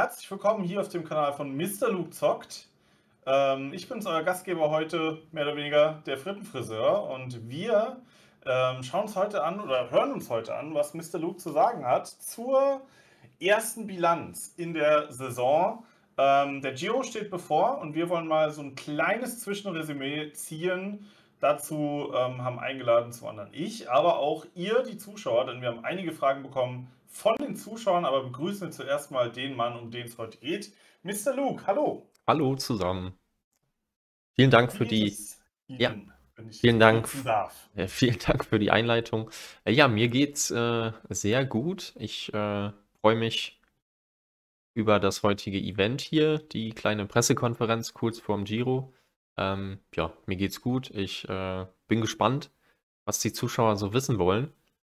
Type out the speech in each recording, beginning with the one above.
Herzlich willkommen hier auf dem Kanal von Mr. Luke Zockt. Ähm, ich bin euer Gastgeber heute, mehr oder weniger der Frittenfriseur. Und wir ähm, schauen uns heute an oder hören uns heute an, was Mr. Luke zu sagen hat zur ersten Bilanz in der Saison. Ähm, der Giro steht bevor und wir wollen mal so ein kleines Zwischenresümee ziehen dazu ähm, haben eingeladen zu anderen ich, aber auch ihr, die Zuschauer, denn wir haben einige Fragen bekommen von den Zuschauern, aber begrüßen wir zuerst mal den Mann, um den es heute geht. Mr. Luke, hallo. Hallo zusammen. Vielen Dank für die. Ja, vielen Dank. Äh, vielen Dank für die Einleitung. Äh, ja, mir geht's äh, sehr gut. Ich äh, freue mich über das heutige Event hier, die kleine Pressekonferenz kurz vorm Giro. Ähm, ja, mir geht's gut. Ich äh, bin gespannt, was die Zuschauer so wissen wollen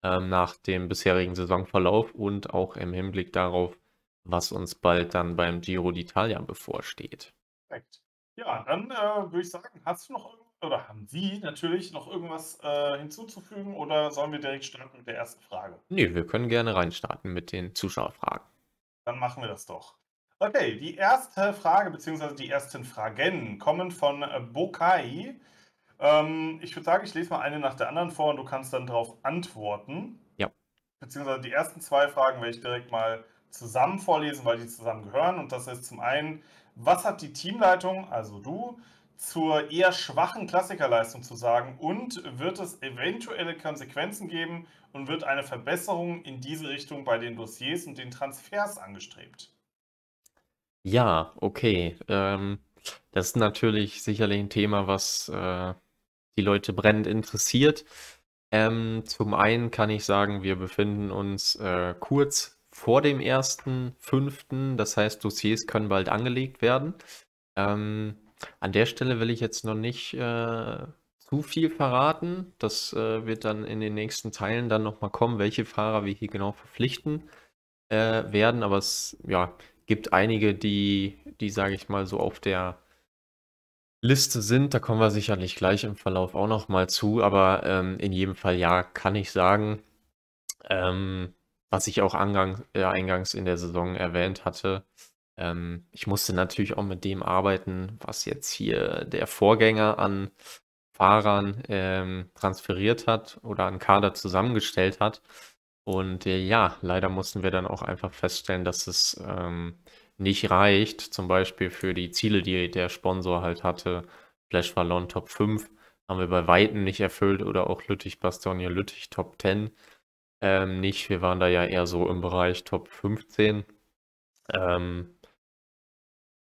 ähm, nach dem bisherigen Saisonverlauf und auch im Hinblick darauf, was uns bald dann beim Giro d'Italia bevorsteht. Perfekt. Ja, dann äh, würde ich sagen, hast du noch irgendwas oder haben Sie natürlich noch irgendwas äh, hinzuzufügen oder sollen wir direkt starten mit der ersten Frage? Nee, wir können gerne reinstarten mit den Zuschauerfragen. Dann machen wir das doch. Okay, die erste Frage bzw. die ersten Fragen kommen von äh, Bokai. Ähm, ich würde sagen, ich lese mal eine nach der anderen vor und du kannst dann darauf antworten. Ja. Beziehungsweise die ersten zwei Fragen werde ich direkt mal zusammen vorlesen, weil die zusammen gehören. Und das ist zum einen, was hat die Teamleitung, also du, zur eher schwachen Klassikerleistung zu sagen und wird es eventuelle Konsequenzen geben und wird eine Verbesserung in diese Richtung bei den Dossiers und den Transfers angestrebt? Ja, okay. Ähm, das ist natürlich sicherlich ein Thema, was äh, die Leute brennend interessiert. Ähm, zum einen kann ich sagen, wir befinden uns äh, kurz vor dem 1.5. Das heißt, Dossiers können bald angelegt werden. Ähm, an der Stelle will ich jetzt noch nicht äh, zu viel verraten. Das äh, wird dann in den nächsten Teilen dann nochmal kommen, welche Fahrer wir hier genau verpflichten äh, werden. Aber es, ja, gibt einige, die, die sage ich mal, so auf der Liste sind. Da kommen wir sicherlich gleich im Verlauf auch nochmal zu. Aber ähm, in jedem Fall, ja, kann ich sagen, ähm, was ich auch angang, äh, eingangs in der Saison erwähnt hatte, ähm, ich musste natürlich auch mit dem arbeiten, was jetzt hier der Vorgänger an Fahrern ähm, transferiert hat oder an Kader zusammengestellt hat. Und äh, ja, leider mussten wir dann auch einfach feststellen, dass es ähm, nicht reicht, zum Beispiel für die Ziele, die der Sponsor halt hatte, Flash Wallon Top 5, haben wir bei Weitem nicht erfüllt oder auch Lüttich Bastogne Lüttich Top 10 ähm, nicht. Wir waren da ja eher so im Bereich Top 15. Ähm,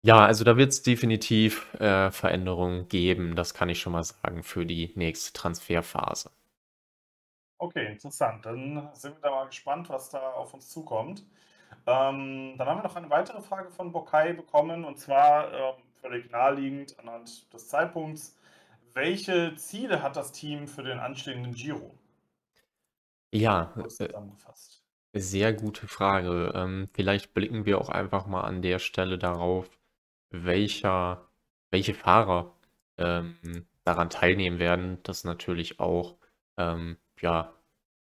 ja, also da wird es definitiv äh, Veränderungen geben, das kann ich schon mal sagen, für die nächste Transferphase. Okay, interessant. Dann sind wir da mal gespannt, was da auf uns zukommt. Ähm, dann haben wir noch eine weitere Frage von Bokai bekommen und zwar ähm, völlig naheliegend anhand des Zeitpunkts. Welche Ziele hat das Team für den anstehenden Giro? Ja, äh, zusammengefasst. sehr gute Frage. Ähm, vielleicht blicken wir auch einfach mal an der Stelle darauf, welcher, welche Fahrer ähm, daran teilnehmen werden. Das natürlich auch ähm, ja,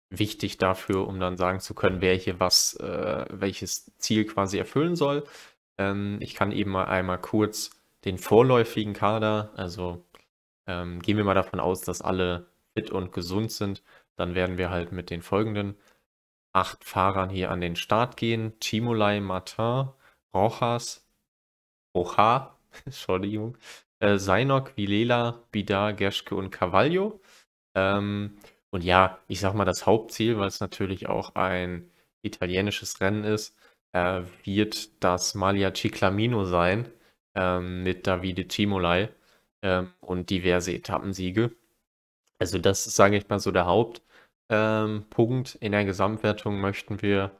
wichtig dafür, um dann sagen zu können, wer hier was, äh, welches Ziel quasi erfüllen soll. Ähm, ich kann eben mal einmal kurz den vorläufigen Kader, also ähm, gehen wir mal davon aus, dass alle fit und gesund sind, dann werden wir halt mit den folgenden acht Fahrern hier an den Start gehen. Timolai Martin, Rojas, Rocha, Entschuldigung, äh, Seinok, Vilela, Bidar, Gerschke und Cavallo. Ähm, und ja, ich sag mal, das Hauptziel, weil es natürlich auch ein italienisches Rennen ist, äh, wird das Malia Ciclamino sein äh, mit Davide Cimolai äh, und diverse Etappensiege. Also das ist, sage ich mal, so der Hauptpunkt. Ähm, in der Gesamtwertung möchten wir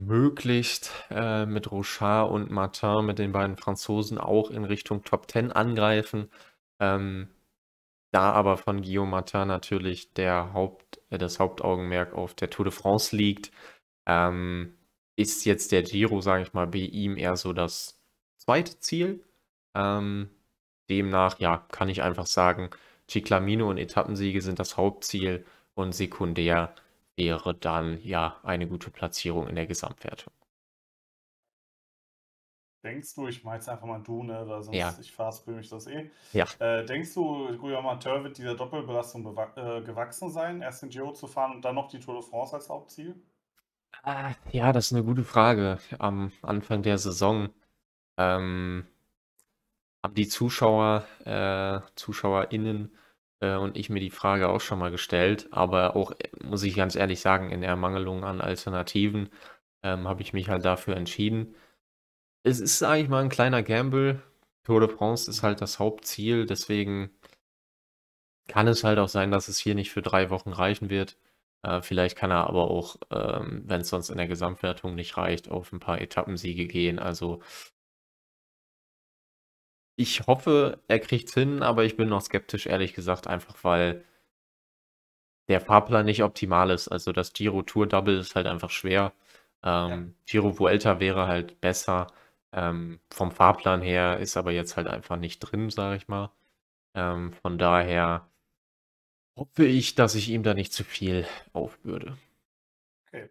möglichst äh, mit Rochard und Martin, mit den beiden Franzosen, auch in Richtung Top 10 angreifen. Ähm, da aber von Guillaume Martin natürlich der Haupt, äh, das Hauptaugenmerk auf der Tour de France liegt, ähm, ist jetzt der Giro, sage ich mal, bei ihm eher so das zweite Ziel. Ähm, demnach, ja, kann ich einfach sagen, Ciclamino und Etappensiege sind das Hauptziel und sekundär wäre dann ja eine gute Platzierung in der Gesamtwertung. Denkst du, ich mache jetzt einfach mal du, ne? Weil sonst ja. ich verhaspel mich das eh. Ja. Äh, denkst du, Guillaume wird dieser Doppelbelastung äh, gewachsen sein, erst den Giro zu fahren und dann noch die Tour de France als Hauptziel? Äh, ja, das ist eine gute Frage. Am Anfang der Saison ähm, haben die Zuschauer, äh, ZuschauerInnen äh, und ich mir die Frage auch schon mal gestellt, aber auch, äh, muss ich ganz ehrlich sagen, in Ermangelung an Alternativen ähm, habe ich mich halt dafür entschieden es ist, eigentlich mal, ein kleiner Gamble. Tour de France ist halt das Hauptziel, deswegen kann es halt auch sein, dass es hier nicht für drei Wochen reichen wird. Äh, vielleicht kann er aber auch, ähm, wenn es sonst in der Gesamtwertung nicht reicht, auf ein paar Etappensiege gehen. Also ich hoffe, er kriegt es hin, aber ich bin noch skeptisch, ehrlich gesagt, einfach weil der Fahrplan nicht optimal ist. Also das Giro Tour Double ist halt einfach schwer. Ähm, ja. Giro Vuelta wäre halt besser. Ähm, vom Fahrplan her ist aber jetzt halt einfach nicht drin, sage ich mal. Ähm, von daher hoffe ich, dass ich ihm da nicht zu viel aufbürde. Okay.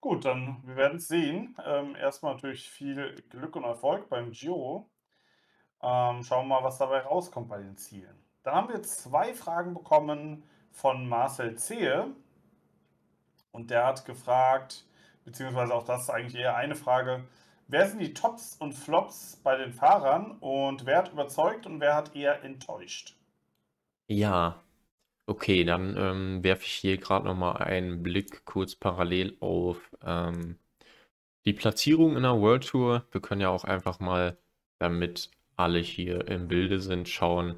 Gut, dann wir werden es sehen. Ähm, erstmal natürlich viel Glück und Erfolg beim Giro. Ähm, schauen wir mal, was dabei rauskommt bei den Zielen. Dann haben wir zwei Fragen bekommen von Marcel Zehe. Und der hat gefragt, beziehungsweise auch das ist eigentlich eher eine Frage, Wer sind die Tops und Flops bei den Fahrern und wer hat überzeugt und wer hat eher enttäuscht? Ja, okay, dann ähm, werfe ich hier gerade nochmal einen Blick kurz parallel auf ähm, die Platzierung in der World Tour. Wir können ja auch einfach mal, damit alle hier im Bilde sind, schauen,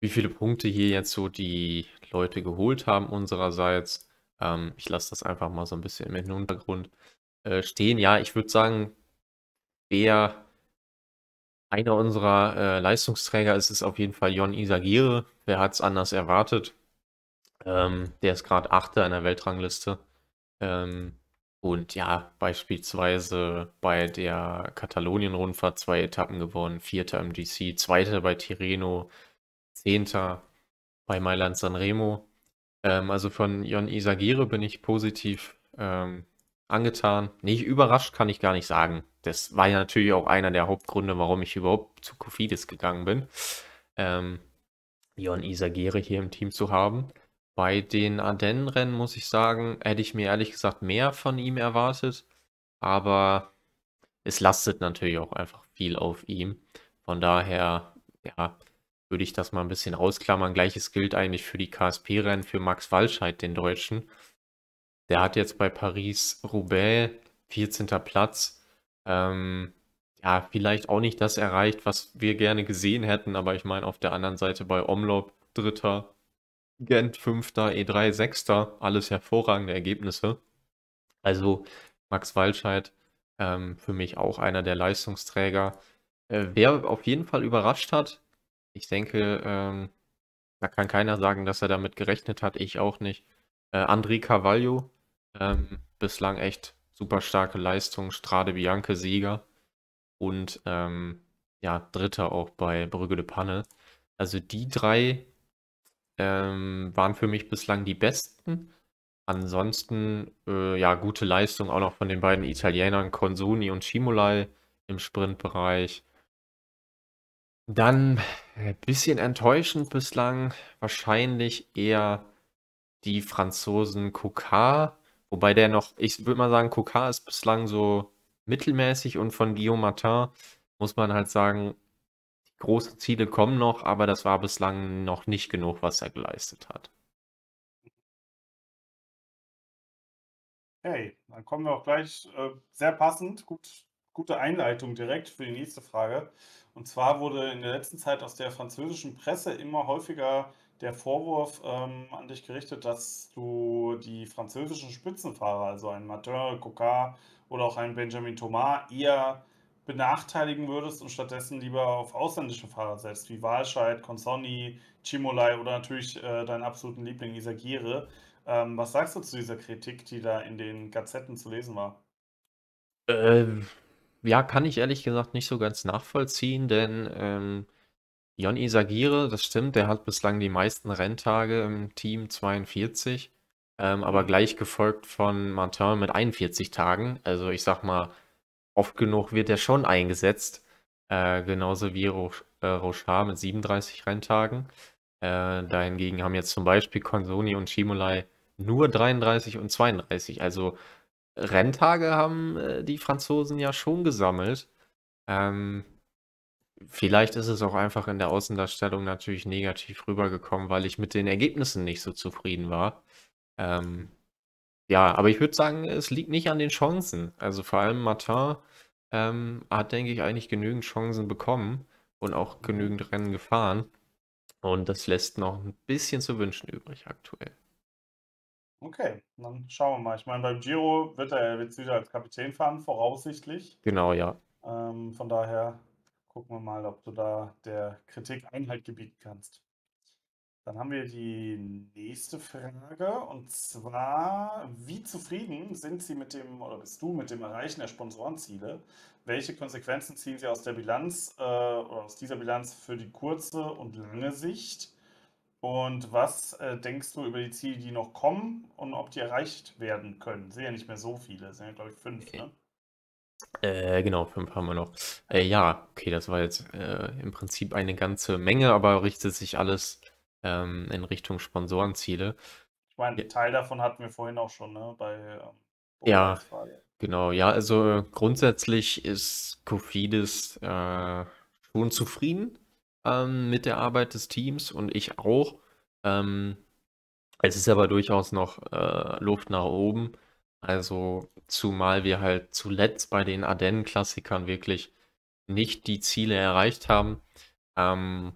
wie viele Punkte hier jetzt so die Leute geholt haben unsererseits. Ähm, ich lasse das einfach mal so ein bisschen im Hintergrund. Äh, stehen. Ja, ich würde sagen, wer einer unserer äh, Leistungsträger ist, ist auf jeden Fall Jon Isagire. Wer hat es anders erwartet? Ähm, der ist gerade Achter in der Weltrangliste. Ähm, und ja, beispielsweise bei der Katalonien-Rundfahrt zwei Etappen gewonnen, Vierter im GC, Zweiter bei Tirreno, Zehnter bei Mailand Sanremo. Ähm, also von Jon Isagire bin ich positiv ähm, angetan. Nicht überrascht kann ich gar nicht sagen. Das war ja natürlich auch einer der Hauptgründe, warum ich überhaupt zu Kofidis gegangen bin. Ähm, Leon Isagere hier im Team zu haben. Bei den ardennen muss ich sagen, hätte ich mir ehrlich gesagt mehr von ihm erwartet. Aber es lastet natürlich auch einfach viel auf ihm. Von daher, ja, würde ich das mal ein bisschen rausklammern. Gleiches gilt eigentlich für die KSP-Rennen für Max Walscheid, den Deutschen. Der hat jetzt bei Paris-Roubaix 14. Platz. Ähm, ja, vielleicht auch nicht das erreicht, was wir gerne gesehen hätten, aber ich meine, auf der anderen Seite bei Omloop 3. Gent 5. E3 6. alles hervorragende Ergebnisse. Also Max Walscheid ähm, für mich auch einer der Leistungsträger. Äh, wer auf jeden Fall überrascht hat, ich denke, ähm, da kann keiner sagen, dass er damit gerechnet hat, ich auch nicht. Äh, André Carvalho ähm, bislang echt super starke Leistung. Strade Bianca Sieger und ähm, ja, Dritter auch bei Brügge de Panne. Also die drei ähm, waren für mich bislang die besten. Ansonsten, äh, ja, gute Leistung auch noch von den beiden Italienern Consoni und Cimolai im Sprintbereich. Dann ein äh, bisschen enttäuschend bislang, wahrscheinlich eher die Franzosen Kokar Wobei der noch, ich würde mal sagen, Kokar ist bislang so mittelmäßig und von Guillaume Martin muss man halt sagen, große Ziele kommen noch, aber das war bislang noch nicht genug, was er geleistet hat. Hey, dann kommen wir auch gleich äh, sehr passend, gut, gute Einleitung direkt für die nächste Frage. Und zwar wurde in der letzten Zeit aus der französischen Presse immer häufiger der Vorwurf ähm, an dich gerichtet, dass du die französischen Spitzenfahrer, also einen Martin Cocard oder auch einen Benjamin Thomas, eher benachteiligen würdest und stattdessen lieber auf ausländische Fahrer setzt, wie Walscheid, Consonni, Chimolai oder natürlich äh, deinen absoluten Liebling Isagire. Ähm, was sagst du zu dieser Kritik, die da in den Gazetten zu lesen war? Ähm, ja, kann ich ehrlich gesagt nicht so ganz nachvollziehen, denn ähm, Jon Isagire, das stimmt, der hat bislang die meisten Renntage im Team 42, ähm, aber mhm. gleich gefolgt von Martin mit 41 Tagen. Also ich sag mal, oft genug wird er schon eingesetzt, äh, genauso wie Ro äh, Rochard mit 37 Renntagen. Äh, dahingegen haben jetzt zum Beispiel Consoni und Schimolai nur 33 und 32. Also Renntage haben äh, die Franzosen ja schon gesammelt. Ähm, Vielleicht ist es auch einfach in der Außendarstellung natürlich negativ rübergekommen, weil ich mit den Ergebnissen nicht so zufrieden war. Ähm, ja, aber ich würde sagen, es liegt nicht an den Chancen. Also vor allem Martin ähm, hat, denke ich, eigentlich genügend Chancen bekommen und auch mhm. genügend Rennen gefahren. Und das lässt noch ein bisschen zu wünschen übrig aktuell. Okay, dann schauen wir mal. Ich meine, beim Giro wird er jetzt wieder als Kapitän fahren, voraussichtlich. Genau, ja. Ähm, von daher Gucken wir mal, ob du da der Kritik Einhalt gebieten kannst. Dann haben wir die nächste Frage und zwar, wie zufrieden sind Sie mit dem oder bist du mit dem Erreichen der Sponsorenziele? Welche Konsequenzen ziehen Sie aus der Bilanz äh, oder aus dieser Bilanz für die kurze und lange Sicht? Und was äh, denkst du über die Ziele, die noch kommen und ob die erreicht werden können? Sehe ja nicht mehr so viele, sind ja glaube ich fünf, ne? Äh, genau, fünf haben wir noch. Äh, ja, okay, das war jetzt äh, im Prinzip eine ganze Menge, aber richtet sich alles ähm, in Richtung Sponsorenziele. Ich meine, ja. Teil davon hatten wir vorhin auch schon, ne? Bei ähm, ja, genau, ja, also grundsätzlich ist Kofidis äh, schon zufrieden ähm, mit der Arbeit des Teams und ich auch. Ähm, es ist aber durchaus noch äh, Luft nach oben. Also zumal wir halt zuletzt bei den Ardennen-Klassikern wirklich nicht die Ziele erreicht haben, ähm,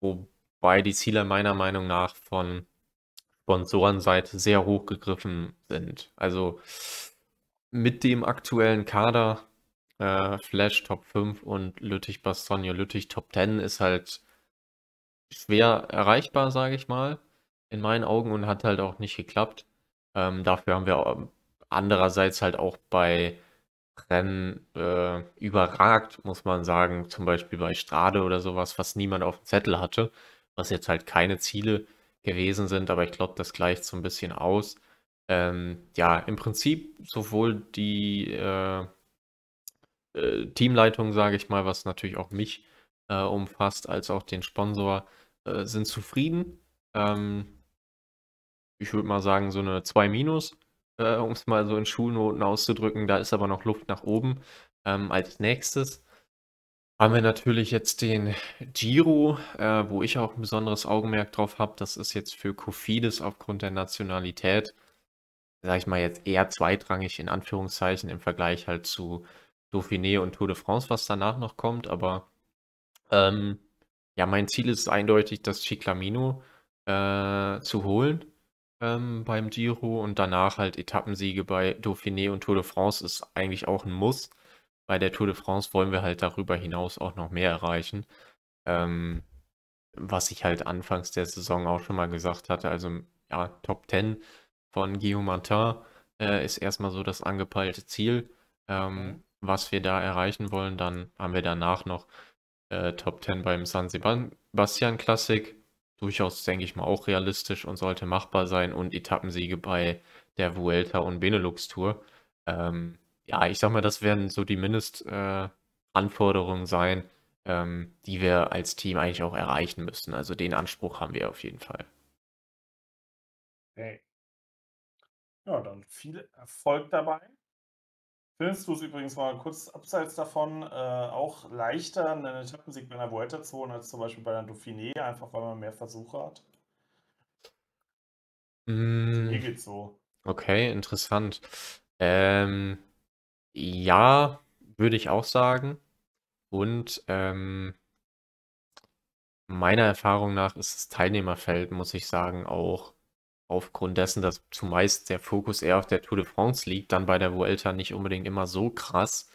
wobei die Ziele meiner Meinung nach von Sponsorenseite sehr hoch gegriffen sind. Also mit dem aktuellen Kader äh, Flash Top 5 und Lüttich Bastogne Lüttich Top 10 ist halt schwer erreichbar, sage ich mal, in meinen Augen und hat halt auch nicht geklappt. Ähm, dafür haben wir andererseits halt auch bei Rennen äh, überragt, muss man sagen. Zum Beispiel bei Strade oder sowas, was niemand auf dem Zettel hatte, was jetzt halt keine Ziele gewesen sind, aber ich glaube, das gleicht so ein bisschen aus. Ähm, ja, im Prinzip sowohl die äh, äh, Teamleitung, sage ich mal, was natürlich auch mich äh, umfasst, als auch den Sponsor, äh, sind zufrieden. Ähm, ich würde mal sagen, so eine 2 minus äh, um es mal so in Schulnoten auszudrücken. Da ist aber noch Luft nach oben. Ähm, als nächstes haben wir natürlich jetzt den Giro, äh, wo ich auch ein besonderes Augenmerk drauf habe. Das ist jetzt für Kofidis aufgrund der Nationalität, sage ich mal jetzt eher zweitrangig in Anführungszeichen im Vergleich halt zu Dauphiné und Tour de France, was danach noch kommt. Aber ähm, ja, mein Ziel ist eindeutig, das Chiclamino äh, zu holen. Ähm, beim Giro und danach halt Etappensiege bei Dauphiné und Tour de France ist eigentlich auch ein Muss. Bei der Tour de France wollen wir halt darüber hinaus auch noch mehr erreichen. Ähm, was ich halt anfangs der Saison auch schon mal gesagt hatte, also ja, Top 10 von Guillaume Martin äh, ist erstmal so das angepeilte Ziel, ähm, mhm. was wir da erreichen wollen. Dann haben wir danach noch äh, Top 10 beim San Sebastian Classic, durchaus, denke ich mal, auch realistisch und sollte machbar sein und Etappensiege bei der Vuelta und Benelux Tour. Ähm, ja, ich sag mal, das werden so die Mindestanforderungen äh, sein, ähm, die wir als Team eigentlich auch erreichen müssen. Also den Anspruch haben wir auf jeden Fall. Okay. Ja, dann viel Erfolg dabei. Findest du es übrigens mal kurz abseits davon, äh, auch leichter einen Etappensieg bei einer Vuelta zu holen als zum Beispiel bei einer Dauphiné, einfach weil man mehr Versuche hat. Mm. Hier geht's so. Okay, interessant. Ähm, ja, würde ich auch sagen. Und ähm, meiner Erfahrung nach ist das Teilnehmerfeld, muss ich sagen, auch aufgrund dessen, dass zumeist der Fokus eher auf der Tour de France liegt, dann bei der Vuelta nicht unbedingt immer so krass,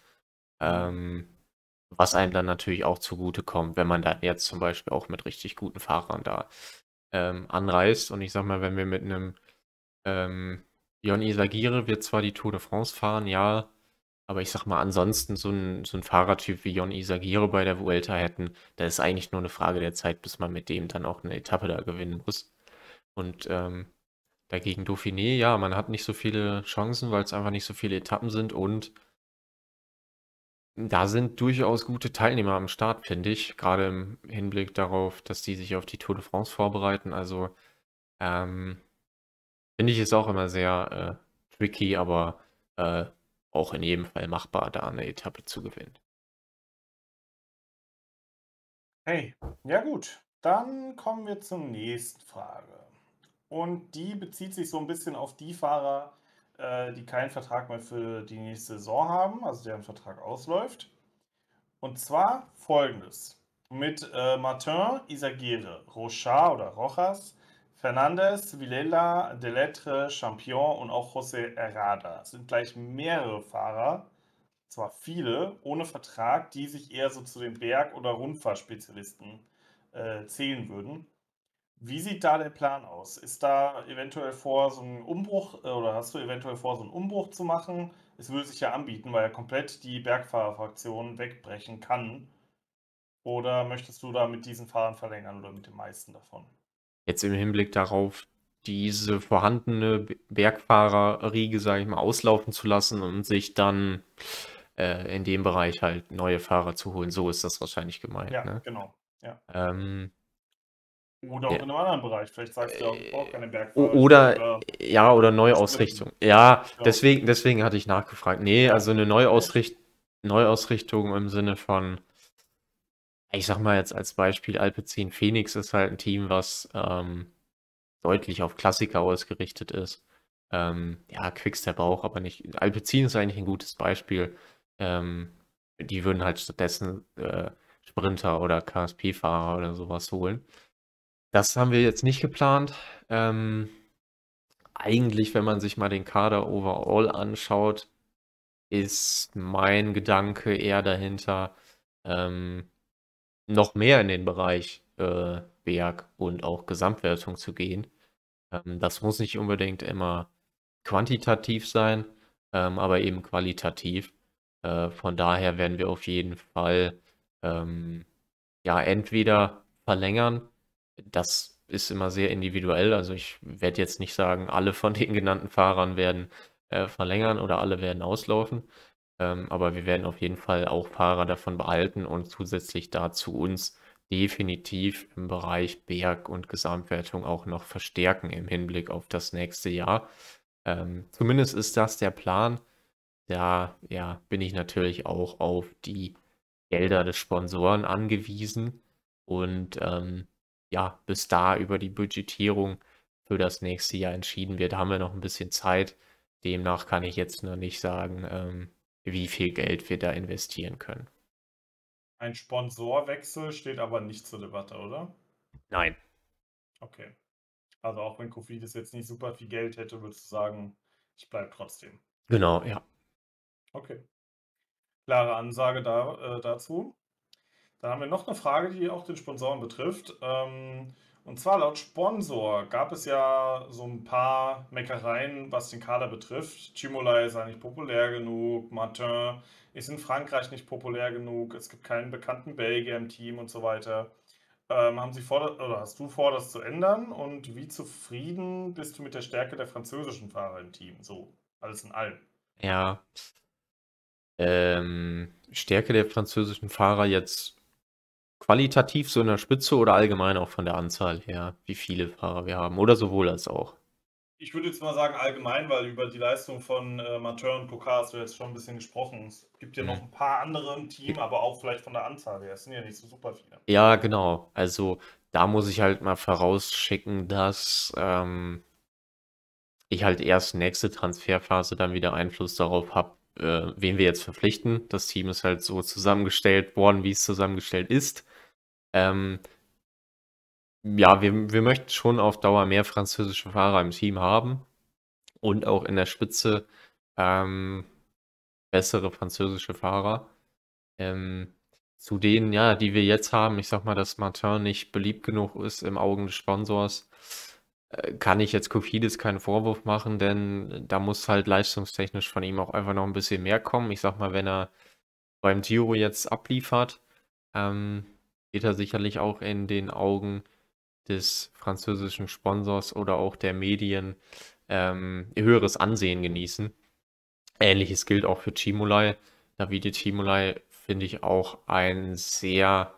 mhm. ähm, was einem dann natürlich auch zugutekommt, wenn man dann jetzt zum Beispiel auch mit richtig guten Fahrern da ähm, anreist. Und ich sag mal, wenn wir mit einem ähm, Jon Isagire wird zwar die Tour de France fahren, ja, aber ich sag mal, ansonsten so ein, so ein Fahrertyp wie Jon Isagire bei der Vuelta hätten, da ist eigentlich nur eine Frage der Zeit, bis man mit dem dann auch eine Etappe da gewinnen muss. Und ähm, Dagegen Dauphiné, ja, man hat nicht so viele Chancen, weil es einfach nicht so viele Etappen sind und da sind durchaus gute Teilnehmer am Start, finde ich. Gerade im Hinblick darauf, dass die sich auf die Tour de France vorbereiten. Also ähm, finde ich es auch immer sehr äh, tricky, aber äh, auch in jedem Fall machbar, da eine Etappe zu gewinnen. Hey, ja gut. Dann kommen wir zur nächsten Frage. Und die bezieht sich so ein bisschen auf die Fahrer, äh, die keinen Vertrag mehr für die nächste Saison haben, also deren Vertrag ausläuft. Und zwar folgendes. Mit äh, Martin, Isagire, Rochard oder Rojas, Fernandes, Villela, Delettre, Champion und auch José Herrada. Es sind gleich mehrere Fahrer, zwar viele, ohne Vertrag, die sich eher so zu den Berg- oder Rundfahrspezialisten äh, zählen würden. Wie sieht da der Plan aus? Ist da eventuell vor, so einen Umbruch äh, oder hast du eventuell vor, so einen Umbruch zu machen? Es würde sich ja anbieten, weil er komplett die Bergfahrerfraktion wegbrechen kann. Oder möchtest du da mit diesen Fahrern verlängern oder mit den meisten davon? Jetzt im Hinblick darauf, diese vorhandene Bergfahrerriege, sage ich mal, auslaufen zu lassen und sich dann äh, in dem Bereich halt neue Fahrer zu holen. So ist das wahrscheinlich gemeint. Ja, ne? genau. Ja. Ähm, oder auch ja. in einem anderen Bereich. Vielleicht sagst du ja auch, ich keine Bergfahrer. Oder, oder, ja, oder Neuausrichtung. Ja, ja, Deswegen, deswegen hatte ich nachgefragt. Nee, also eine Neuausricht Neuausrichtung im Sinne von, ich sag mal jetzt als Beispiel, Alpecin Phoenix ist halt ein Team, was ähm, deutlich auf Klassiker ausgerichtet ist. Ähm, ja, Quickstep auch, aber nicht. Alpecin ist eigentlich ein gutes Beispiel. Ähm, die würden halt stattdessen äh, Sprinter oder KSP-Fahrer oder sowas holen. Das haben wir jetzt nicht geplant. Ähm, eigentlich, wenn man sich mal den Kader overall anschaut, ist mein Gedanke eher dahinter, ähm, noch mehr in den Bereich äh, Werk und auch Gesamtwertung zu gehen. Ähm, das muss nicht unbedingt immer quantitativ sein, ähm, aber eben qualitativ. Äh, von daher werden wir auf jeden Fall ähm, ja entweder verlängern das ist immer sehr individuell. Also ich werde jetzt nicht sagen, alle von den genannten Fahrern werden äh, verlängern oder alle werden auslaufen. Ähm, aber wir werden auf jeden Fall auch Fahrer davon behalten und zusätzlich dazu uns definitiv im Bereich Berg- und Gesamtwertung auch noch verstärken im Hinblick auf das nächste Jahr. Ähm, zumindest ist das der Plan. Da ja, bin ich natürlich auch auf die Gelder des Sponsoren angewiesen. Und ähm, ja, bis da über die Budgetierung für das nächste Jahr entschieden wird, haben wir noch ein bisschen Zeit. Demnach kann ich jetzt noch nicht sagen, ähm, wie viel Geld wir da investieren können. Ein Sponsorwechsel steht aber nicht zur Debatte, oder? Nein. Okay. Also auch wenn Kofidis jetzt nicht super viel Geld hätte, würdest du sagen, ich bleibe trotzdem. Genau, ja. Okay. Klare Ansage da, äh, dazu. Dann haben wir noch eine Frage, die auch den Sponsoren betrifft. Ähm, und zwar laut Sponsor gab es ja so ein paar Meckereien, was den Kader betrifft. Chimolai sei nicht populär genug, Martin ist in Frankreich nicht populär genug, es gibt keinen bekannten Belgier im Team und so weiter. Ähm, haben Sie vor, oder hast du vor, das zu ändern? Und wie zufrieden bist du mit der Stärke der französischen Fahrer im Team? So, alles in allem. Ja. Ähm, Stärke der französischen Fahrer jetzt qualitativ so in der Spitze oder allgemein auch von der Anzahl her, wie viele Fahrer wir haben oder sowohl als auch? Ich würde jetzt mal sagen allgemein, weil über die Leistung von äh, Mateur und Pokal hast du jetzt schon ein bisschen gesprochen. Es gibt ja mhm. noch ein paar andere im Team, aber auch vielleicht von der Anzahl her. Es sind ja nicht so super viele. Ja, genau. Also da muss ich halt mal vorausschicken, dass ähm, ich halt erst nächste Transferphase dann wieder Einfluss darauf habe, äh, wen wir jetzt verpflichten. Das Team ist halt so zusammengestellt worden, wie es zusammengestellt ist. Ähm, ja, wir, wir möchten schon auf Dauer mehr französische Fahrer im Team haben und auch in der Spitze ähm, bessere französische Fahrer. Ähm, zu denen, ja, die wir jetzt haben, ich sag mal, dass Martin nicht beliebt genug ist im Augen des Sponsors äh, kann ich jetzt Kofidis keinen Vorwurf machen, denn äh, da muss halt leistungstechnisch von ihm auch einfach noch ein bisschen mehr kommen. Ich sag mal, wenn er beim Giro jetzt abliefert, ähm, geht er sicherlich auch in den Augen des französischen Sponsors oder auch der Medien ähm, höheres Ansehen genießen. Ähnliches gilt auch für Chimolai. Davide Chimolai finde ich auch ein sehr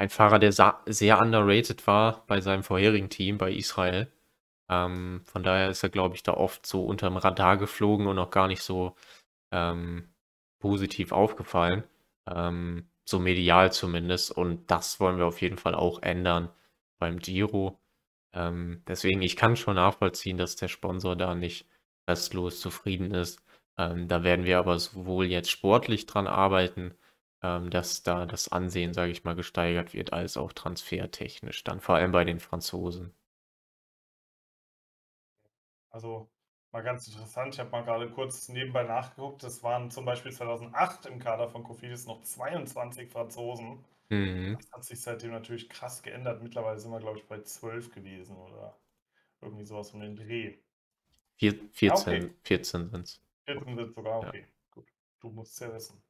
ein Fahrer, der sehr underrated war bei seinem vorherigen Team, bei Israel. Ähm, von daher ist er, glaube ich, da oft so unterm Radar geflogen und auch gar nicht so ähm, positiv aufgefallen. Ähm, so medial zumindest. Und das wollen wir auf jeden Fall auch ändern beim Giro. Ähm, deswegen, ich kann schon nachvollziehen, dass der Sponsor da nicht restlos zufrieden ist. Ähm, da werden wir aber sowohl jetzt sportlich dran arbeiten, ähm, dass da das Ansehen, sage ich mal, gesteigert wird, als auch transfertechnisch dann, vor allem bei den Franzosen. Also mal ganz interessant, ich habe mal gerade kurz nebenbei nachgeguckt, es waren zum Beispiel 2008 im Kader von Kofidis noch 22 Franzosen. Mhm. Das hat sich seitdem natürlich krass geändert. Mittlerweile sind wir, glaube ich, bei 12 gewesen oder irgendwie sowas von den Dreh. 14, sind es. 14 sind es. sogar, okay. Ja. Gut, du musst es ja wissen.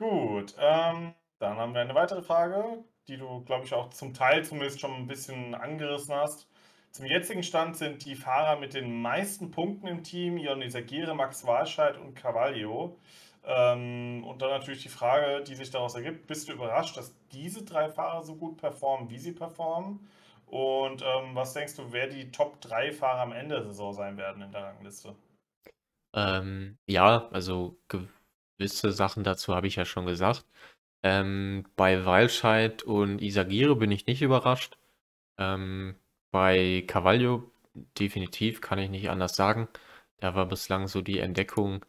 Gut, ähm, dann haben wir eine weitere Frage, die du, glaube ich, auch zum Teil zumindest schon ein bisschen angerissen hast. Zum jetzigen Stand sind die Fahrer mit den meisten Punkten im Team Jonny Isagire, Max Walscheid und Cavaglio. Ähm, und dann natürlich die Frage, die sich daraus ergibt, bist du überrascht, dass diese drei Fahrer so gut performen, wie sie performen? Und ähm, was denkst du, wer die Top 3 Fahrer am Ende der Saison sein werden in der Rangliste? Ähm, ja, also gewisse Sachen dazu habe ich ja schon gesagt. Ähm, bei Walscheid und Isagire bin ich nicht überrascht. Ähm, bei Cavaglio definitiv, kann ich nicht anders sagen. Da war bislang so die Entdeckung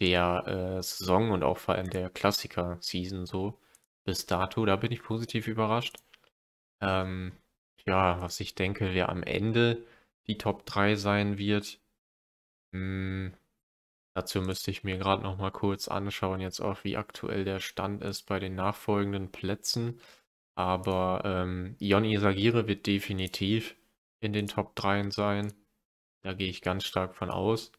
der äh, Saison und auch vor allem der Klassiker-Season so bis dato. Da bin ich positiv überrascht. Ähm, ja, was ich denke, wer am Ende die Top 3 sein wird. Mh, hm, Dazu müsste ich mir gerade noch mal kurz anschauen, jetzt auch wie aktuell der Stand ist bei den nachfolgenden Plätzen. Aber ähm, Ion Isagire wird definitiv in den Top 3 sein. Da gehe ich ganz stark von aus.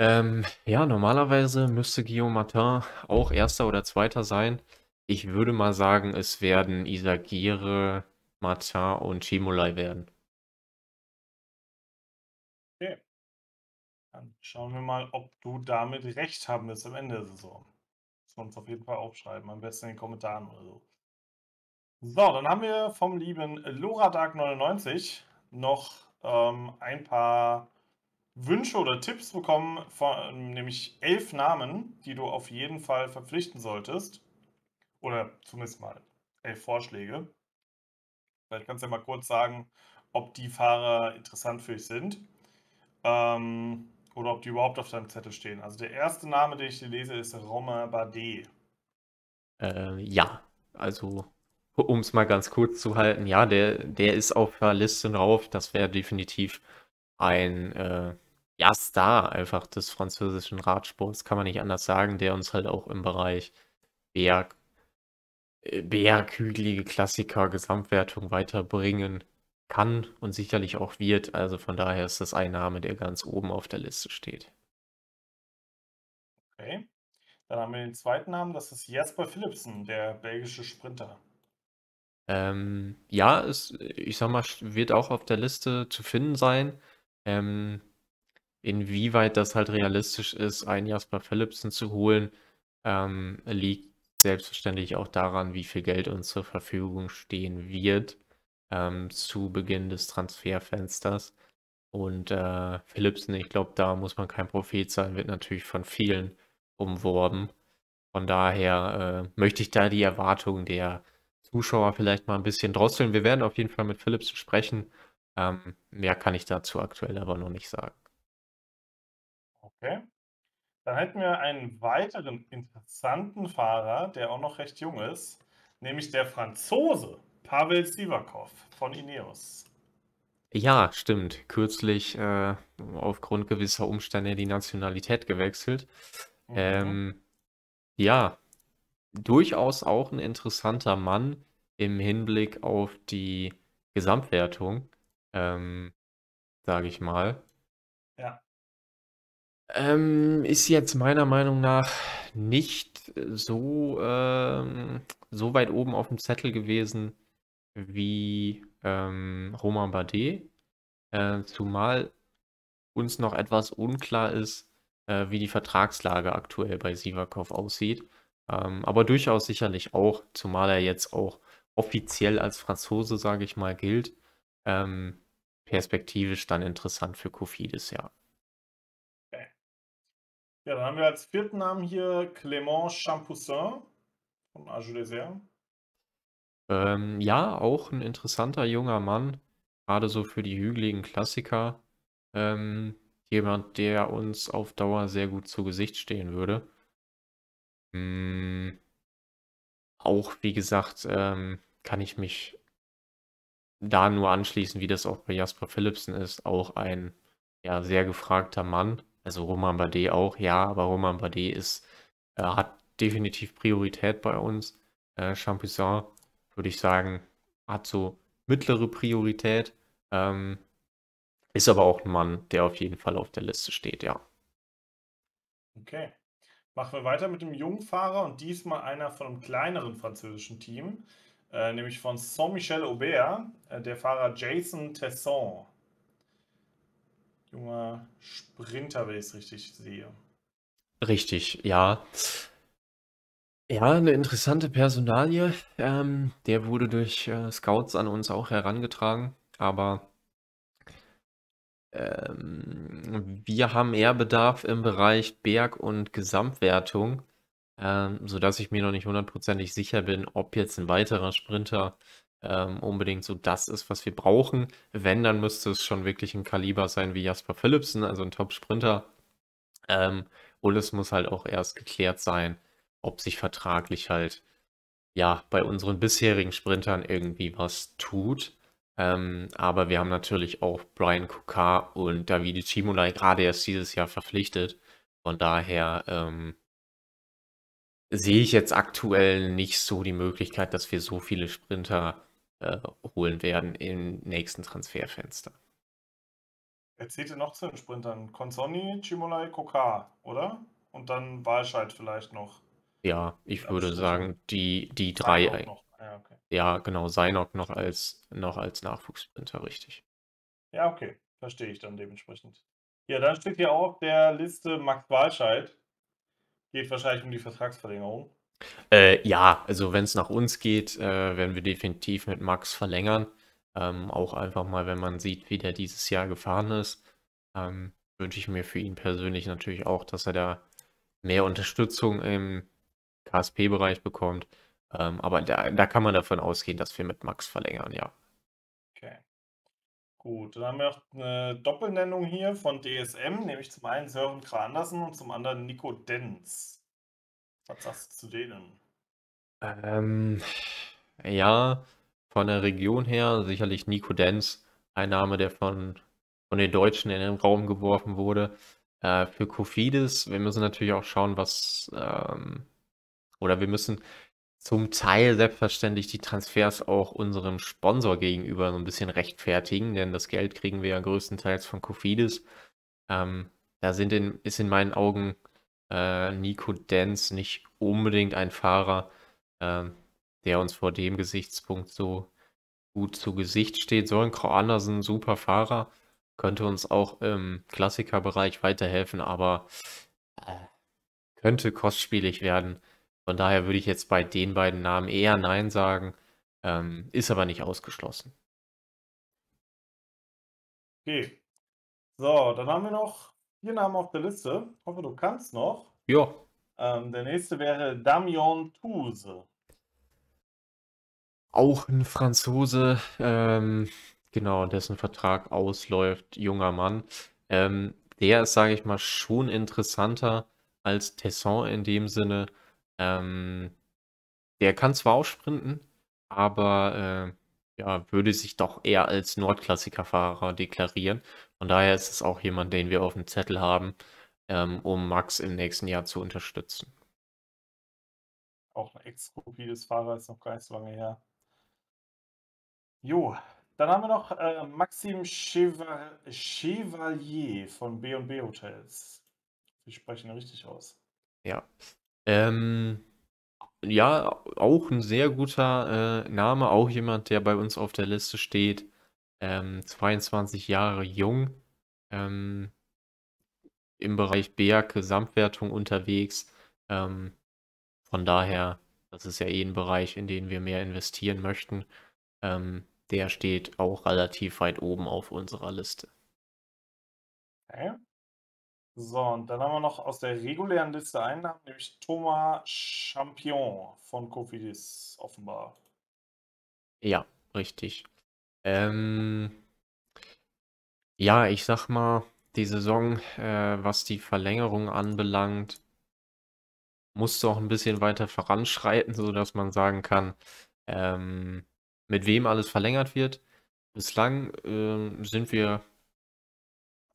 Ähm, ja, normalerweise müsste Guillaume Martin auch erster oder zweiter sein. Ich würde mal sagen, es werden Isagire, Martin und Chimolai werden. Okay. Dann schauen wir mal, ob du damit recht haben wirst am Ende der Saison. Das uns auf jeden Fall aufschreiben, am besten in den Kommentaren oder so. So, dann haben wir vom lieben LoraDark99 noch ähm, ein paar Wünsche oder Tipps bekommen, von, nämlich elf Namen, die du auf jeden Fall verpflichten solltest. Oder zumindest mal elf Vorschläge. Vielleicht kannst du ja mal kurz sagen, ob die Fahrer interessant für dich sind. Ähm, oder ob die überhaupt auf deinem Zettel stehen. Also der erste Name, den ich dir lese, ist Romain Bardet. Äh, ja, also um es mal ganz kurz zu halten, ja, der, der ist auf der Liste drauf. Das wäre definitiv ein äh, ja, Star einfach des französischen Radsports, kann man nicht anders sagen, der uns halt auch im Bereich Berg, äh, Berg, Klassiker, Gesamtwertung weiterbringen kann und sicherlich auch wird. Also von daher ist das ein Name, der ganz oben auf der Liste steht. Okay. Dann haben wir den zweiten Namen, das ist Jasper Philipsen, der belgische Sprinter. Ähm, ja, es, ich sag mal, wird auch auf der Liste zu finden sein. Ähm, inwieweit das halt realistisch ist, einen Jasper Philipsen zu holen, ähm, liegt selbstverständlich auch daran, wie viel Geld uns zur Verfügung stehen wird ähm, zu Beginn des Transferfensters. Und äh, Philipsen, ich glaube, da muss man kein Prophet sein, wird natürlich von vielen umworben. Von daher äh, möchte ich da die Erwartungen der Zuschauer vielleicht mal ein bisschen drosseln. Wir werden auf jeden Fall mit Philipsen sprechen. Ähm, mehr kann ich dazu aktuell aber noch nicht sagen. Okay. Dann hätten wir einen weiteren interessanten Fahrer, der auch noch recht jung ist, nämlich der Franzose Pavel Sivakov von Ineos. Ja, stimmt. Kürzlich äh, aufgrund gewisser Umstände die Nationalität gewechselt. Mhm. Ähm, ja, durchaus auch ein interessanter Mann im Hinblick auf die Gesamtwertung, ähm, sage ich mal. Ja. Ähm, ist jetzt meiner Meinung nach nicht so, ähm, so weit oben auf dem Zettel gewesen, wie ähm, Romain Bardet, äh, zumal uns noch etwas unklar ist, äh, wie die Vertragslage aktuell bei Sivakov aussieht. Ähm, aber durchaus sicherlich auch, zumal er jetzt auch offiziell als Franzose, sage ich mal, gilt. Ähm, perspektivisch dann interessant für Kofidis, ja. Okay. Ja, dann haben wir als vierten Namen hier Clément Champoussin von Ajou ähm, ja, auch ein interessanter junger Mann, gerade so für die hügeligen Klassiker. Ähm, jemand, der uns auf Dauer sehr gut zu Gesicht stehen würde. Mhm. Auch, wie gesagt, ähm, kann ich mich da nur anschließen, wie das auch bei Jasper Philipsen ist. Auch ein ja, sehr gefragter Mann. Also Roman Bardet auch, ja, aber Roman Bardet ist, äh, hat definitiv Priorität bei uns. Äh, Champuisson würde ich sagen, hat so mittlere Priorität. Ähm, ist aber auch ein Mann, der auf jeden Fall auf der Liste steht, ja. Okay. Machen wir weiter mit dem Jungfahrer und diesmal einer von einem kleineren französischen Team, äh, nämlich von Saint-Michel Aubert, äh, der Fahrer Jason Tesson. Junger Sprinter, wenn ich es richtig sehe. Richtig, ja. Ja, eine interessante Personalie. Ähm, der wurde durch äh, Scouts an uns auch herangetragen, aber ähm, wir haben eher Bedarf im Bereich Berg- und Gesamtwertung, ähm, sodass ich mir noch nicht hundertprozentig sicher bin, ob jetzt ein weiterer Sprinter ähm, unbedingt so das ist, was wir brauchen. Wenn, dann müsste es schon wirklich ein Kaliber sein wie Jasper Philipsen, also ein Top-Sprinter. Ähm, es muss halt auch erst geklärt sein ob sich vertraglich halt ja bei unseren bisherigen Sprintern irgendwie was tut. Ähm, aber wir haben natürlich auch Brian Kukar und Davide Cimolai gerade erst dieses Jahr verpflichtet. Von daher ähm, sehe ich jetzt aktuell nicht so die Möglichkeit, dass wir so viele Sprinter äh, holen werden im nächsten Transferfenster. Erzählt ihr noch zu den Sprintern? Consonni, Cimolai, Kokar, oder? Und dann Walscheid vielleicht noch. Ja, ich würde sagen, die, die drei. Äh, ah, ja, okay. ja, genau, Seinok noch als, noch als Nachwuchssprinter, richtig. Ja, okay, verstehe ich dann dementsprechend. Ja, dann steht hier auch auf der Liste Max Walscheid. Geht wahrscheinlich um die Vertragsverlängerung. Äh, ja, also wenn es nach uns geht, äh, werden wir definitiv mit Max verlängern. Ähm, auch einfach mal, wenn man sieht, wie der dieses Jahr gefahren ist, ähm, wünsche ich mir für ihn persönlich natürlich auch, dass er da mehr Unterstützung im KSP-Bereich bekommt. Ähm, aber da, da kann man davon ausgehen, dass wir mit Max verlängern, ja. Okay. Gut, dann haben wir noch eine Doppelnennung hier von DSM, nämlich zum einen Sören Krandersen und zum anderen Nico Denz. Was sagst du zu denen? Ähm, ja, von der Region her sicherlich Nico Denz, ein Name, der von, von den Deutschen in den Raum geworfen wurde. Äh, für Kofidis, wir müssen natürlich auch schauen, was ähm, oder wir müssen zum Teil selbstverständlich die Transfers auch unserem Sponsor gegenüber so ein bisschen rechtfertigen, denn das Geld kriegen wir ja größtenteils von Kofidis. Ähm, da sind in, ist in meinen Augen äh, Nico Denz nicht unbedingt ein Fahrer, äh, der uns vor dem Gesichtspunkt so gut zu Gesicht steht. So Sollen Kro Andersen, super Fahrer, könnte uns auch im Klassikerbereich weiterhelfen, aber äh, könnte kostspielig werden. Von daher würde ich jetzt bei den beiden Namen eher Nein sagen, ähm, ist aber nicht ausgeschlossen. Okay. So, dann haben wir noch vier Namen auf der Liste. Ich hoffe, du kannst noch. Ja. Ähm, der nächste wäre Damian Tuse. Auch ein Franzose, ähm, genau, dessen Vertrag ausläuft, junger Mann. Ähm, der ist, sage ich mal, schon interessanter als Tesson in dem Sinne, ähm, der kann zwar auch sprinten, aber äh, ja, würde sich doch eher als Nordklassikerfahrer deklarieren. Von daher ist es auch jemand, den wir auf dem Zettel haben, ähm, um Max im nächsten Jahr zu unterstützen. Auch eine Ex-Kopie des Fahrers ist noch gar nicht so lange her. Jo, dann haben wir noch äh, Maxim Cheval Chevalier von B&B Hotels. Sie sprechen richtig aus. Ja, ähm, ja, auch ein sehr guter äh, Name, auch jemand, der bei uns auf der Liste steht. Ähm, 22 Jahre jung, ähm, im Bereich BR-Gesamtwertung unterwegs. Ähm, von daher, das ist ja eh ein Bereich, in den wir mehr investieren möchten. Ähm, der steht auch relativ weit oben auf unserer Liste. Ja. So, und dann haben wir noch aus der regulären Liste einen nämlich Thomas Champion von Cofidis, offenbar. Ja, richtig. Ähm, ja, ich sag mal, die Saison, äh, was die Verlängerung anbelangt, musste auch ein bisschen weiter voranschreiten, sodass man sagen kann, ähm, mit wem alles verlängert wird. Bislang äh, sind wir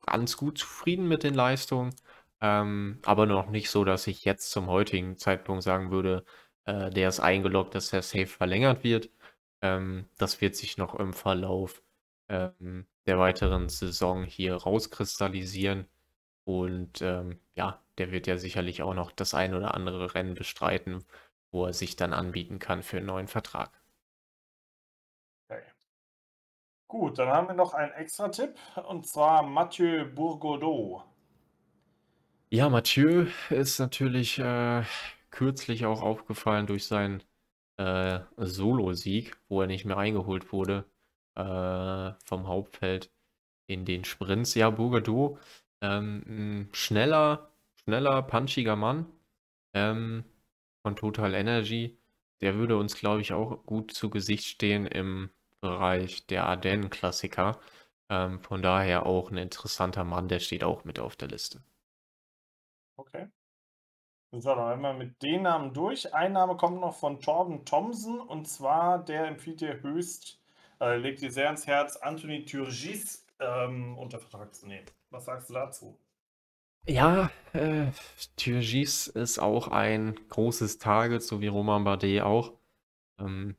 ganz gut zufrieden mit den Leistungen, ähm, aber noch nicht so, dass ich jetzt zum heutigen Zeitpunkt sagen würde, äh, der ist eingeloggt, dass er Safe verlängert wird. Ähm, das wird sich noch im Verlauf ähm, der weiteren Saison hier rauskristallisieren. Und ähm, ja, der wird ja sicherlich auch noch das ein oder andere Rennen bestreiten, wo er sich dann anbieten kann für einen neuen Vertrag. Gut, dann haben wir noch einen extra Tipp und zwar Mathieu Bourgaudot. Ja, Mathieu ist natürlich äh, kürzlich auch aufgefallen durch seinen äh, Solo-Sieg, wo er nicht mehr eingeholt wurde äh, vom Hauptfeld in den Sprints. Ja, Bourgaudot, ähm, schneller, schneller, punchiger Mann ähm, von Total Energy. Der würde uns, glaube ich, auch gut zu Gesicht stehen im Bereich der Ardennen-Klassiker. Ähm, von daher auch ein interessanter Mann, der steht auch mit auf der Liste. Okay. So, dann werden wir mit den Namen durch. Ein Name kommt noch von Torben Thompson und zwar der empfiehlt dir höchst, äh, legt dir sehr ans Herz, Anthony Turgis ähm, unter Vertrag zu nehmen. Was sagst du dazu? Ja, äh, Turgis ist auch ein großes Target, so wie Roman Bardet auch. Ähm,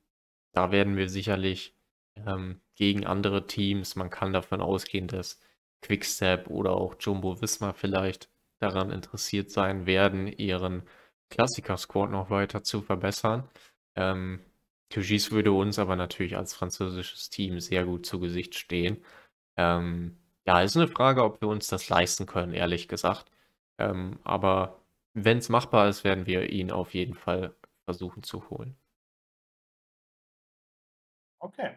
da werden wir sicherlich ähm, gegen andere Teams. Man kann davon ausgehen, dass Quickstep oder auch Jumbo Wismar vielleicht daran interessiert sein werden, ihren Klassiker-Squad noch weiter zu verbessern. Ähm, Kyrgyz würde uns aber natürlich als französisches Team sehr gut zu Gesicht stehen. Ähm, ja, ist eine Frage, ob wir uns das leisten können, ehrlich gesagt. Ähm, aber wenn es machbar ist, werden wir ihn auf jeden Fall versuchen zu holen. Okay.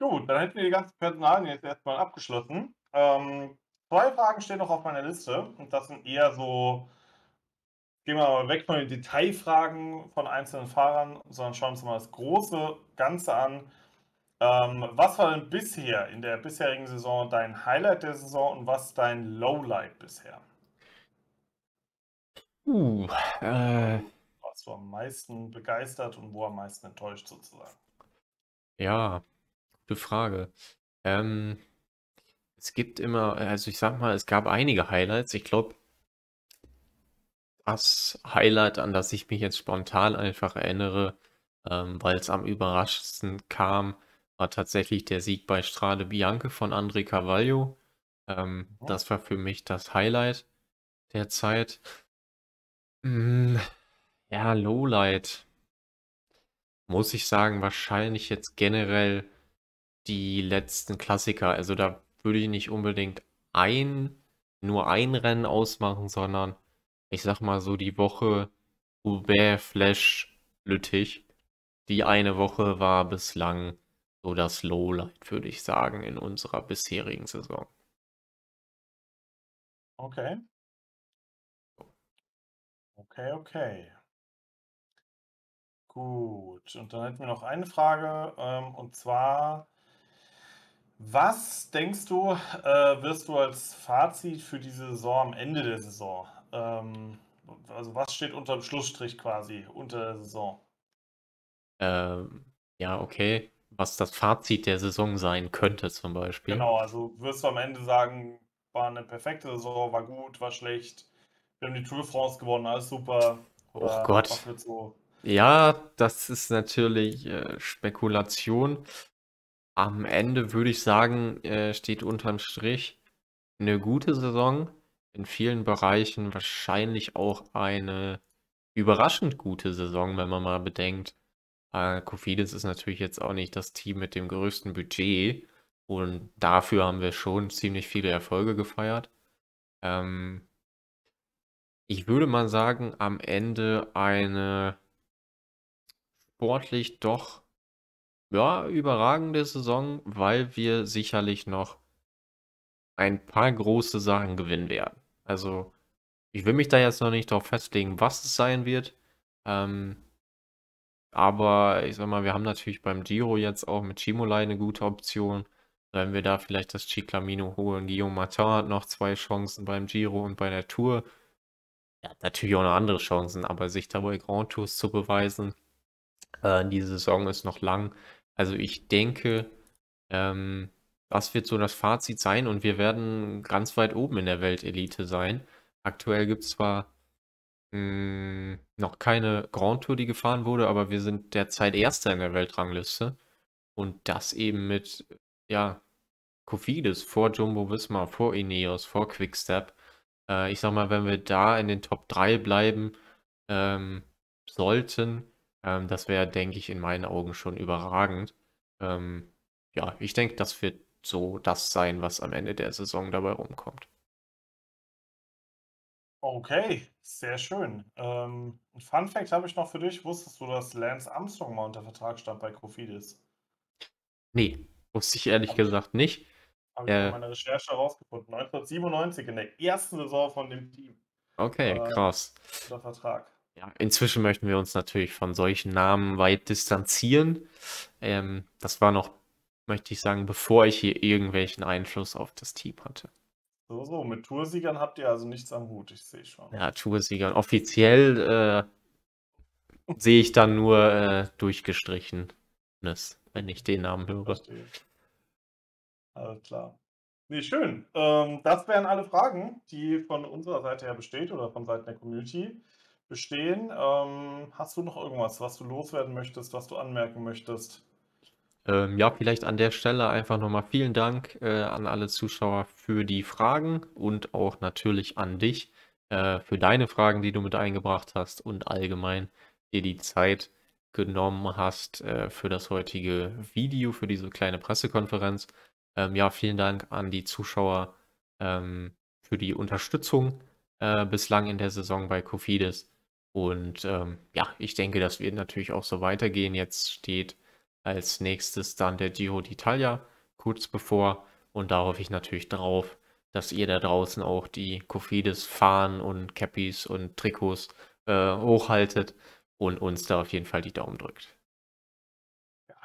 Gut, dann hätten wir die ganzen Personalien jetzt erstmal abgeschlossen. Ähm, zwei Fragen stehen noch auf meiner Liste und das sind eher so, gehen wir mal weg von den Detailfragen von einzelnen Fahrern, sondern schauen uns mal das große Ganze an. Ähm, was war denn bisher in der bisherigen Saison dein Highlight der Saison und was dein Lowlight bisher? Uh, äh, was du am meisten begeistert und wo am meisten enttäuscht sozusagen? Ja, gute Frage. Ähm, es gibt immer, also ich sag mal, es gab einige Highlights. Ich glaube, das Highlight, an das ich mich jetzt spontan einfach erinnere, ähm, weil es am überraschendsten kam, war tatsächlich der Sieg bei Strade Bianche von André Carvalho. Ähm, ja. Oh. Das war für mich das Highlight der Zeit. Hm, ja, Lowlight. Muss ich sagen, wahrscheinlich jetzt generell die letzten Klassiker. Also da würde ich nicht unbedingt ein, nur ein Rennen ausmachen, sondern ich sag mal so die Woche Roubaix, Flash, Lüttich. Die eine Woche war bislang so das Lowlight, würde ich sagen, in unserer bisherigen Saison. Okay. Okay, okay. Gut, und dann hätten wir noch eine Frage, ähm, und zwar was denkst du, äh, wirst du als Fazit für die Saison am Ende der Saison? Ähm, also was steht unter dem Schlussstrich quasi unter der Saison? Ähm, ja, okay. Was das Fazit der Saison sein könnte zum Beispiel. Genau, also wirst du am Ende sagen, war eine perfekte Saison, war gut, war schlecht. Wir haben die Tour de France gewonnen, alles super. Oder oh äh, Gott. So? Ja, das ist natürlich äh, Spekulation am Ende würde ich sagen, äh, steht unterm Strich eine gute Saison. In vielen Bereichen wahrscheinlich auch eine überraschend gute Saison, wenn man mal bedenkt. Kofidis äh, ist natürlich jetzt auch nicht das Team mit dem größten Budget. Und dafür haben wir schon ziemlich viele Erfolge gefeiert. Ähm, ich würde mal sagen, am Ende eine sportlich doch ja, überragende Saison, weil wir sicherlich noch ein paar große Sachen gewinnen werden. Also, ich will mich da jetzt noch nicht darauf festlegen, was es sein wird. Ähm, aber ich sag mal, wir haben natürlich beim Giro jetzt auch mit Chimolai eine gute Option. Wenn wir da vielleicht das Chiclamino holen. Guillaume Martin hat noch zwei Chancen beim Giro und bei der Tour. Er hat natürlich auch noch andere Chancen, aber sich dabei Grand Tours zu beweisen, äh, die Saison ist noch lang. Also ich denke, ähm, das wird so das Fazit sein und wir werden ganz weit oben in der Weltelite sein. Aktuell gibt es zwar mh, mm, noch keine Grand Tour, die gefahren wurde, aber wir sind derzeit Erster in der Weltrangliste. Und das eben mit, ja, Kofidis vor Jumbo Visma, vor Ineos, vor Quickstep. Äh, ich sag mal, wenn wir da in den Top 3 bleiben ähm, sollten, ähm, das wäre, denke ich, in meinen Augen schon überragend. Ähm, ja, ich denke, das wird so das sein, was am Ende der Saison dabei rumkommt. Okay, sehr schön. Ähm, ein Fun Fact habe ich noch für dich. Wusstest du, dass Lance Armstrong mal unter Vertrag stand bei Cofidis? Nee, wusste ich ehrlich hab gesagt ich, nicht. Habe äh, ich in meiner Recherche herausgefunden. 1997 in der ersten Saison von dem Team. Okay, äh, krass. Unter Vertrag. Ja, inzwischen möchten wir uns natürlich von solchen Namen weit distanzieren. Ähm, das war noch, möchte ich sagen, bevor ich hier irgendwelchen Einfluss auf das Team hatte. So, so, mit Toursiegern habt ihr also nichts am Hut, ich sehe schon. Ja, Toursiegern. Offiziell äh, sehe ich dann nur äh, durchgestrichenes, wenn ich den Namen höre. Verstehe. Alles klar. Nee, schön. Ähm, das wären alle Fragen, die von unserer Seite her besteht oder von Seiten der Community bestehen. Ähm, hast du noch irgendwas, was du loswerden möchtest, was du anmerken möchtest? Ähm, ja, vielleicht an der Stelle einfach nochmal vielen Dank äh, an alle Zuschauer für die Fragen und auch natürlich an dich äh, für deine Fragen, die du mit eingebracht hast und allgemein dir die Zeit genommen hast äh, für das heutige Video, für diese kleine Pressekonferenz. Ähm, ja, vielen Dank an die Zuschauer ähm, für die Unterstützung äh, bislang in der Saison bei Kofidis. Und ähm, ja, ich denke, das wird natürlich auch so weitergehen. Jetzt steht als nächstes dann der Giro d'Italia kurz bevor. Und da hoffe ich natürlich drauf, dass ihr da draußen auch die Kofides Fahnen und Cappies und Trikots äh, hochhaltet und uns da auf jeden Fall die Daumen drückt. Ja,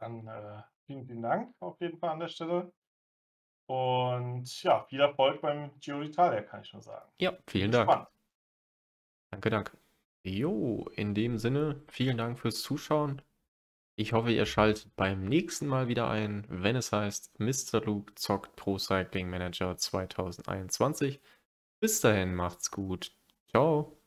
dann äh, vielen, vielen Dank auf jeden Fall an der Stelle. Und ja, viel Erfolg beim Giro d'Italia, kann ich schon sagen. Ja, vielen Dank. Spannend. Danke, danke. Jo, in dem Sinne, vielen Dank fürs Zuschauen. Ich hoffe, ihr schaltet beim nächsten Mal wieder ein, wenn es heißt, Mr. Luke zockt Pro Cycling Manager 2021. Bis dahin, macht's gut. Ciao.